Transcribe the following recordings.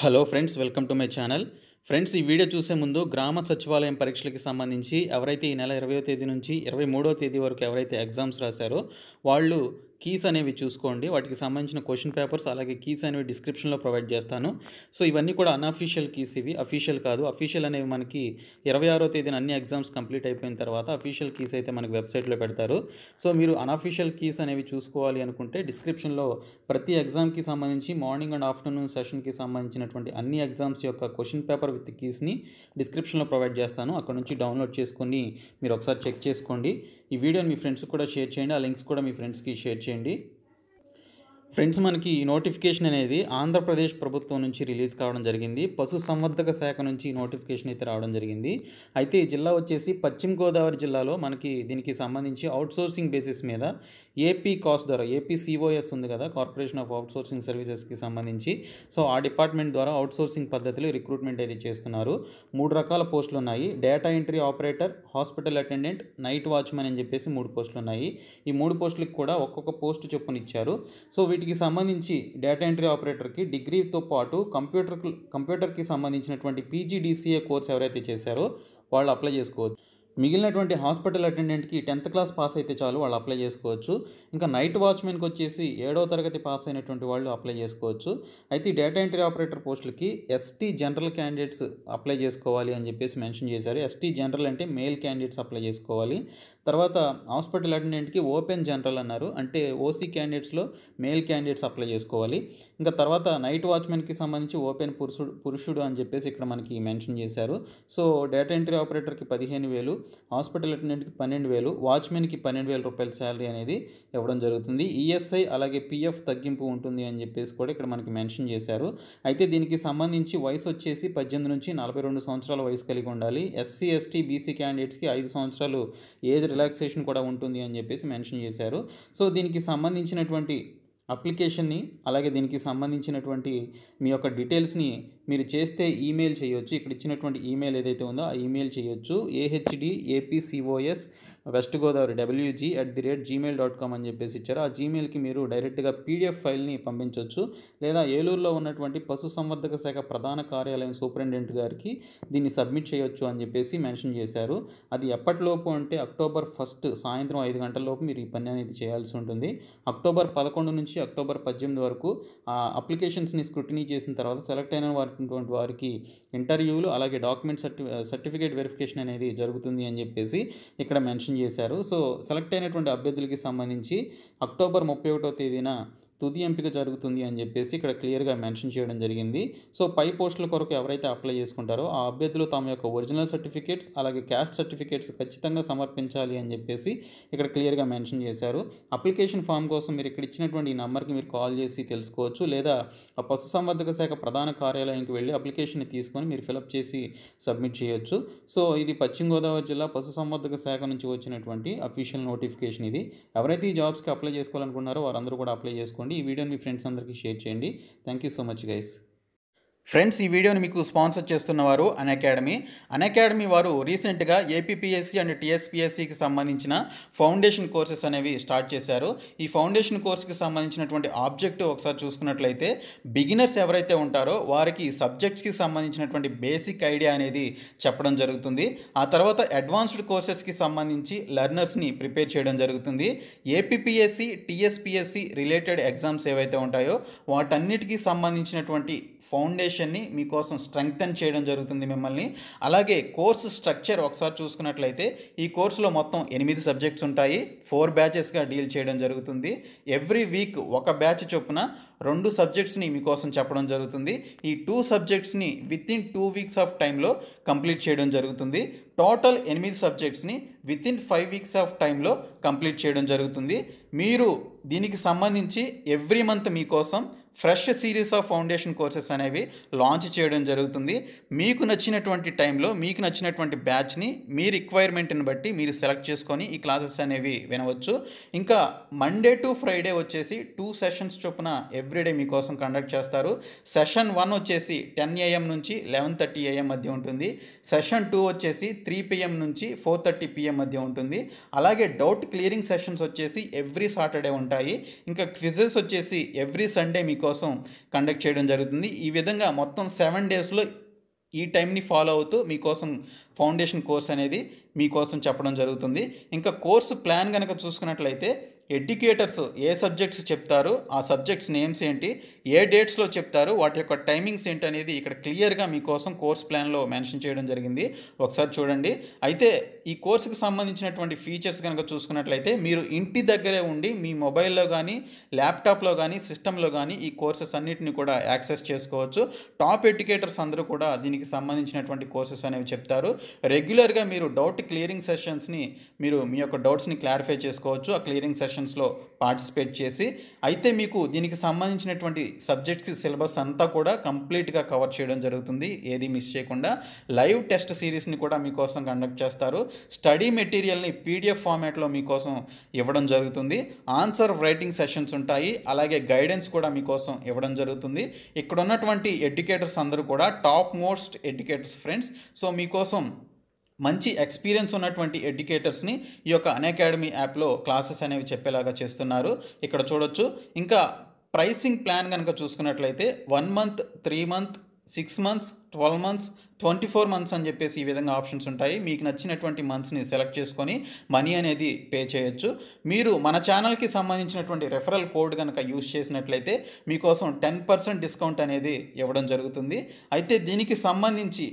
hello friends welcome to my channel friends ఈ video చూసే ముందు గ్రామ సచివాలయం పరీక్షలకి సంబంధించి ఎవరైతే ఈ నెల ఇరవయో తేదీ నుంచి ఇరవై మూడో తేదీ వరకు ఎవరైతే ఎగ్జామ్స్ రాశారో వాళ్ళు కీస్ అనేవి చూసుకోండి వాటికి సంబంధించిన క్వశ్చన్ పేపర్స్ అలాగే కీస్ అనేవి డిస్క్రిప్షన్లో ప్రొవైడ్ చేస్తాను సో ఇవన్నీ కూడా అన్అఫీషియల్ కీస్ ఇవి అఫీషియల్ కాదు అఫీషియల్ అనేవి మనకి ఇరవై ఆరో తేదీన అన్ని ఎగ్జామ్స్ కంప్లీట్ అయిపోయిన తర్వాత అఫీషియల్ కీస్ అయితే మనకి వెబ్సైట్లో పెడతారు సో మీరు అన్అఫీషియల్ కీస్ అనేవి చూసుకోవాలి అనుకుంటే డిస్క్రిప్షన్లో ప్రతి ఎగ్జామ్కి సంబంధించి మార్నింగ్ అండ్ ఆఫ్టర్నూన్ సెషన్కి సంబంధించినటువంటి అన్ని ఎగ్జామ్స్ యొక్క క్వశ్చన్ పేపర్ విత్ కీస్ని డిస్క్రిప్షన్లో ప్రొవైడ్ చేస్తాను అక్కడ నుంచి డౌన్లోడ్ చేసుకొని మీరు ఒకసారి చెక్ చేసుకోండి ఈ వీడియోని మీ ఫ్రెండ్స్కి కూడా షేర్ చేయండి ఆ లింక్స్ కూడా మీ ఫ్రెండ్స్కి షేర్ చేయండి ఫ్రెండ్స్ మనకి నోటిఫికేషన్ అనేది ఆంధ్రప్రదేశ్ ప్రభుత్వం నుంచి రిలీజ్ కావడం జరిగింది పశు సంవర్ధక శాఖ నుంచి నోటిఫికేషన్ అయితే రావడం జరిగింది అయితే ఈ జిల్లా వచ్చేసి పశ్చిమ గోదావరి జిల్లాలో మనకి దీనికి సంబంధించి అవుట్సోర్సింగ్ బేసిస్ మీద ఏపీ కాస్ ద్వారా ఏపీ సిఓఎస్ ఉంది కదా కార్పొరేషన్ ఆఫ్ అవుట్సోర్సింగ్ సర్వీసెస్కి సంబంధించి సో ఆ డిపార్ట్మెంట్ ద్వారా అవుట్సోర్సింగ్ పద్ధతిలో రిక్రూట్మెంట్ అయితే చేస్తున్నారు మూడు రకాల పోస్టులు ఉన్నాయి data entry operator hospital attendant night watchmen అని చెప్పేసి మూడు పోస్టులు ఉన్నాయి ఈ మూడు పోస్టులకు కూడా ఒక్కొక్క పోస్ట్ చొప్పునిచ్చారు సో వీటి వీటికి సంబంధించి డేటా ఎంట్రీ ఆపరేటర్కి డిగ్రీతో పాటు కంప్యూటర్ కంప్యూటర్కి సంబంధించినటువంటి పీజీడీసీఏ కోర్స్ ఎవరైతే చేశారో వాళ్ళు అప్లై చేసుకోవచ్చు మిగిలినటువంటి హాస్పిటల్ అటెండెంట్కి టెన్త్ క్లాస్ పాస్ అయితే చాలు వాళ్ళు అప్లై చేసుకోవచ్చు ఇంకా నైట్ వాచ్మెన్కి వచ్చేసి ఏడో తరగతి పాస్ అయినటువంటి వాళ్ళు అప్లై చేసుకోవచ్చు అయితే డేటా ఎంట్రీ ఆపరేటర్ పోస్టులకి ఎస్టీ జనరల్ క్యాండిడేట్స్ అప్లై చేసుకోవాలి అని చెప్పేసి మెన్షన్ చేశారు ఎస్టీ జనరల్ అంటే మేల్ క్యాండిడేట్స్ అప్లై చేసుకోవాలి తర్వాత హాస్పిటల్ అటెండెంట్కి ఓపెన్ జనరల్ అన్నారు అంటే ఓసీ క్యాండిడేట్స్లో మేల్ క్యాండిడేట్స్ అప్లై చేసుకోవాలి ఇంకా తర్వాత నైట్ వాచ్మెన్కి సంబంధించి ఓపెన్ పురుషుడు పురుషుడు అని చెప్పేసి ఇక్కడ మనకి మెన్షన్ చేశారు సో డేటా ఎంట్రీ ఆపరేటర్కి పదిహేను వేలు హాస్పిటల్ అటెండెంట్కి పన్నెండు వేలు వాచ్మెన్కి పన్నెండు వేల రూపాయల శాలరీ అనేది ఇవ్వడం జరుగుతుంది ఈఎస్ఐ అలాగే పిఎఫ్ తగ్గింపు ఉంటుంది అని చెప్పేసి కూడా ఇక్కడ మనకి మెన్షన్ చేశారు అయితే దీనికి సంబంధించి వయసు వచ్చేసి పద్దెనిమిది నుంచి నలభై రెండు సంవత్సరాల వయసు కలిగి ఉండాలి ఎస్సీ ఎస్టీ బీసీ క్యాండిడేట్స్కి ఐదు సంవత్సరాలు ఏజ్ రిలాక్సేషన్ కూడా ఉంటుంది అని చెప్పేసి మెన్షన్ చేశారు సో దీనికి సంబంధించినటువంటి అప్లికేషన్ని అలాగే దీనికి సంబంధించినటువంటి మీ యొక్క డీటెయిల్స్ని మీరు చేస్తే ఈమెయిల్ చేయొచ్చు ఇక్కడ ఇచ్చినటువంటి ఈమెయిల్ ఏదైతే ఉందో ఆ ఈమెయిల్ చేయొచ్చు AHD APCOS west Godavari WG at the rate Gmail dot com అని చెప్పేసి ఇచ్చారు ఆ జీమెయిల్కి మీరు డైరెక్ట్గా పీడిఎఫ్ ఫైల్ని పంపించవచ్చు లేదా ఏలూరులో ఉన్నటువంటి పశు సంవర్ధక శాఖ ప్రధాన కార్యాలయం సూపరింటెండెంట్ గారికి దీన్ని సబ్మిట్ చేయొచ్చు అని చెప్పేసి మెన్షన్ చేశారు అది ఎప్పటిలోపు అంటే అక్టోబర్ ఫస్ట్ సాయంత్రం ఐదు గంటల లోపు మీరు ఈ పని అనేది చేయాల్సి ఉంటుంది అక్టోబర్ పదకొండు నుంచి అక్టోబర్ పద్దెనిమిది వరకు ఆ అప్లికేషన్స్ని స్క్రూటినీ చేసిన తర్వాత సెలెక్ట్ అయిన వారి వారికి ఇంటర్వ్యూలు అలాగే డాక్యుమెంట్ సర్టి సర్టిఫికేట్ వెరిఫికేషన్ అనేది జరుగుతుంది అని చెప్పేసి ఇక్కడ మెన్షన్ చేశారు సో సెలెక్ట్ అయినటువంటి అభ్యర్థులకి సంబంధించి అక్టోబర్ ముప్పై ఒకటో తేదీన తుది ఎంపిక జరుగుతుంది అని చెప్పేసి ఇక్కడ క్లియర్గా మెన్షన్ చేయడం జరిగింది సో పై పోస్టుల కొరకు ఎవరైతే అప్లై చేసుకుంటారో ఆ అభ్యర్థులు తమ యొక్క ఒరిజినల్ సర్టిఫికేట్స్ అలాగే క్యాస్ట్ సర్టిఫికేట్స్ ఖచ్చితంగా సమర్పించాలి అని చెప్పేసి ఇక్కడ క్లియర్గా మెన్షన్ చేశారు అప్లికేషన్ ఫామ్ కోసం మీరు ఇక్కడ ఇచ్చినటువంటి ఈ నెంబర్కి మీరు కాల్ చేసి తెలుసుకోవచ్చు లేదా ఆ పశుసంవర్ధక శాఖ ప్రధాన కార్యాలయానికి వెళ్ళి అప్లికేషన్ని తీసుకొని మీరు ఫిలప్ చేసి సబ్మిట్ చేయొచ్చు సో ఇది పశ్చిమ గోదావరి జిల్లా పశుసంవర్ధక శాఖ నుంచి వచ్చినటువంటి అఫీషియల్ నోటిఫికేషన్ ఇది ఎవరైతే ఈ జాబ్స్కి అప్లై చేసుకోవాలనుకున్నారో వారందరూ కూడా అప్లై చేసుకోండి చేసుకోండి ఈ వీడియోని మీ ఫ్రెండ్స్ అందరికీ షేర్ చేయండి thank you so much guys friends ఈ వీడియోని మీకు స్పాన్సర్ చేస్తున్న వారు అకాడమీ అకాడమీ వారు రీసెంట్గా ఏపీపీఎస్సీ అండ్ టీఎస్పీఎస్సీకి సంబంధించిన ఫౌండేషన్ కోర్సెస్ అనేవి స్టార్ట్ చేశారు ఈ ఫౌండేషన్ కోర్సుకి సంబంధించినటువంటి ఆబ్జెక్టివ్ ఒకసారి చూసుకున్నట్లయితే బిగినర్స్ ఎవరైతే ఉంటారో వారికి సబ్జెక్ట్స్కి సంబంధించినటువంటి బేసిక్ ఐడియా అనేది చెప్పడం జరుగుతుంది ఆ తర్వాత అడ్వాన్స్డ్ కోర్సెస్కి సంబంధించి లెర్నర్స్ని ప్రిపేర్ చేయడం జరుగుతుంది ఏపీపీఎస్సీ టీఎస్పీఎస్సీ రిలేటెడ్ ఎగ్జామ్స్ ఏవైతే ఉంటాయో వాటన్నిటికీ సంబంధించినటువంటి ఫౌండేషన్ ఫౌండేషన్ని మీకోసం స్ట్రెంగ్తన్ చేయడం జరుగుతుంది మిమ్మల్ని అలాగే కోర్సు స్ట్రక్చర్ ఒకసారి చూసుకున్నట్లయితే ఈ కోర్సులో మొత్తం ఎనిమిది సబ్జెక్ట్స్ ఉంటాయి ఫోర్ బ్యాచెస్గా డీల్ చేయడం జరుగుతుంది ఎవ్రీ వీక్ ఒక బ్యాచ్ చొప్పున రెండు సబ్జెక్ట్స్ని మీకోసం చెప్పడం జరుగుతుంది ఈ టూ సబ్జెక్ట్స్ని within two weeks of టైంలో కంప్లీట్ చేయడం జరుగుతుంది టోటల్ ఎనిమిది సబ్జెక్ట్స్ని within five weeks of టైంలో కంప్లీట్ చేయడం జరుగుతుంది మీరు దీనికి సంబంధించి ఎవ్రీ మంత్ మీకోసం fresh series of foundation courses అనేవి లాంచ్ చేయడం జరుగుతుంది మీకు నచ్చినటువంటి టైంలో మీకు నచ్చినటువంటి బ్యాచ్ని మీ రిక్వైర్మెంట్ని బట్టి మీరు సెలెక్ట్ చేసుకొని ఈ క్లాసెస్ అనేవి వినవచ్చు ఇంకా మండే టు ఫ్రైడే వచ్చేసి టూ సెషన్స్ చొప్పున ఎవ్రీడే మీకోసం కండక్ట్ చేస్తారు సెషన్ వన్ వచ్చేసి టెన్ ఏఎం నుంచి లెవెన్ థర్టీ ఏఎం మధ్య ఉంటుంది సెషన్ టూ వచ్చేసి త్రీ పిఎం నుంచి ఫోర్ థర్టీ పిఎం మధ్య ఉంటుంది అలాగే డౌట్ క్లియరింగ్ సెషన్స్ వచ్చేసి ఎవ్రీ సాటర్డే ఉంటాయి ఇంకా క్విజెస్ వచ్చేసి ఎవ్రీ సండే మీకు కోసం కండక్ట్ చేయడం జరుగుతుంది ఈ విధంగా మొత్తం సెవెన్ డేస్లో ఈ టైంని ఫాలో అవుతూ మీకోసం ఫౌండేషన్ కోర్స్ అనేది మీకోసం చెప్పడం జరుగుతుంది ఇంకా కోర్సు ప్లాన్ కనుక చూసుకున్నట్లయితే ఎడ్యుకేటర్స్ ఏ సబ్జెక్ట్స్ చెప్తారు ఆ సబ్జెక్ట్స్ నేమ్స్ ఏంటి ఏ డేట్స్లో చెప్తారు వాటి యొక్క టైమింగ్స్ ఏంటి అనేది ఇక్కడ క్లియర్గా మీకోసం కోర్స్ ప్లాన్లో మెన్షన్ చేయడం జరిగింది ఒకసారి చూడండి అయితే ఈ కోర్సుకి సంబంధించినటువంటి ఫీచర్స్ కనుక చూసుకున్నట్లయితే మీరు ఇంటి దగ్గరే ఉండి మీ మొబైల్లో కానీ ల్యాప్టాప్లో కానీ సిస్టంలో కానీ ఈ కోర్సెస్ అన్నిటిని కూడా యాక్సెస్ చేసుకోవచ్చు టాప్ ఎడ్యుకేటర్స్ అందరూ కూడా దీనికి సంబంధించినటువంటి కోర్సెస్ అనేవి చెప్తారు రెగ్యులర్గా మీరు డౌట్ క్లియరింగ్ సెషన్స్ని మీరు మీ యొక్క డౌట్స్ని క్లారిఫై చేసుకోవచ్చు ఆ క్లియరింగ్ సెషన్ సెషన్స్లో పార్టిసిపేట్ చేసి అయితే మీకు దీనికి సంబంధించినటువంటి సబ్జెక్ట్కి సిలబస్ అంతా కూడా కంప్లీట్గా కవర్ చేయడం జరుగుతుంది ఏది మిస్ చేయకుండా లైవ్ టెస్ట్ సిరీస్ని కూడా మీకోసం కండక్ట్ చేస్తారు స్టడీ మెటీరియల్ని పీడిఎఫ్ ఫార్మాట్లో మీకోసం ఇవ్వడం జరుగుతుంది ఆన్సర్ రైటింగ్ సెషన్స్ ఉంటాయి అలాగే గైడెన్స్ కూడా మీకోసం ఇవ్వడం జరుగుతుంది ఇక్కడ ఉన్నటువంటి ఎడ్యుకేటర్స్ అందరూ కూడా top most educators friends so మీకోసం మంచి ఎక్స్పీరియన్స్ ఉన్నటువంటి ఎడ్యుకేటర్స్ని ఈ యొక్క అన్అకాడమీ యాప్లో క్లాసెస్ అనేవి చెప్పేలాగా చేస్తున్నారు ఇక్కడ చూడొచ్చు ఇంకా ప్రైసింగ్ ప్లాన్ కనుక చూసుకున్నట్లయితే one month three month six months twelve months twenty four months అని చెప్పేసి ఈ విధంగా ఆప్షన్స్ ఉంటాయి మీకు నచ్చినటువంటి మంత్స్ని సెలెక్ట్ చేసుకొని మనీ అనేది పే చేయొచ్చు మీరు మన ఛానల్కి సంబంధించినటువంటి రెఫరల్ కోడ్ కనుక యూజ్ చేసినట్లయితే మీకోసం టెన్ పర్సెంట్ డిస్కౌంట్ అనేది ఇవ్వడం జరుగుతుంది అయితే దీనికి సంబంధించి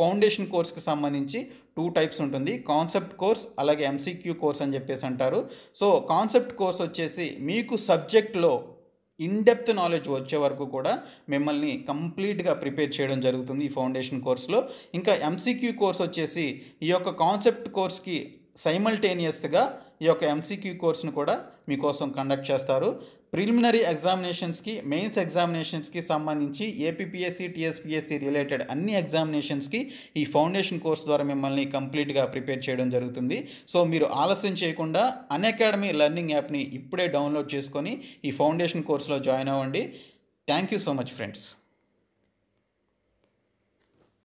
ఫౌండేషన్ కోర్స్కి సంబంధించి టూ టైప్స్ ఉంటుంది కాన్సెప్ట్ కోర్స్ అలాగే ఎంసీక్యూ కోర్స్ అని చెప్పేసి అంటారు సో కాన్సెప్ట్ కోర్స్ వచ్చేసి మీకు సబ్జెక్ట్లో ఇన్డెప్త్ నాలెడ్జ్ వచ్చే వరకు కూడా మిమ్మల్ని కంప్లీట్గా ప్రిపేర్ చేయడం జరుగుతుంది ఈ ఫౌండేషన్ కోర్స్లో ఇంకా ఎంసీక్యూ కోర్స్ వచ్చేసి ఈ యొక్క కాన్సెప్ట్ కోర్స్కి సైమల్టేనియస్గా ఈ యొక్క ఎంసీక్యూ కోర్స్ను కూడా మీకోసం కండక్ట్ చేస్తారు ప్రిలిమినరీ ఎగ్జామినేషన్స్కి మెయిన్స్ ఎగ్జామినేషన్స్కి సంబంధించి ఏపీఎస్సి టీఎస్పీఎస్సి రిలేటెడ్ అన్ని ఎగ్జామినేషన్స్కి ఈ ఫౌండేషన్ కోర్స్ ద్వారా మిమ్మల్ని కంప్లీట్గా ప్రిపేర్ చేయడం జరుగుతుంది సో మీరు ఆలస్యం చేయకుండా అన్ అకాడమీ లెర్నింగ్ యాప్ని ఇప్పుడే డౌన్లోడ్ చేసుకొని ఈ ఫౌండేషన్ కోర్సులో జాయిన్ అవ్వండి thank you so much friends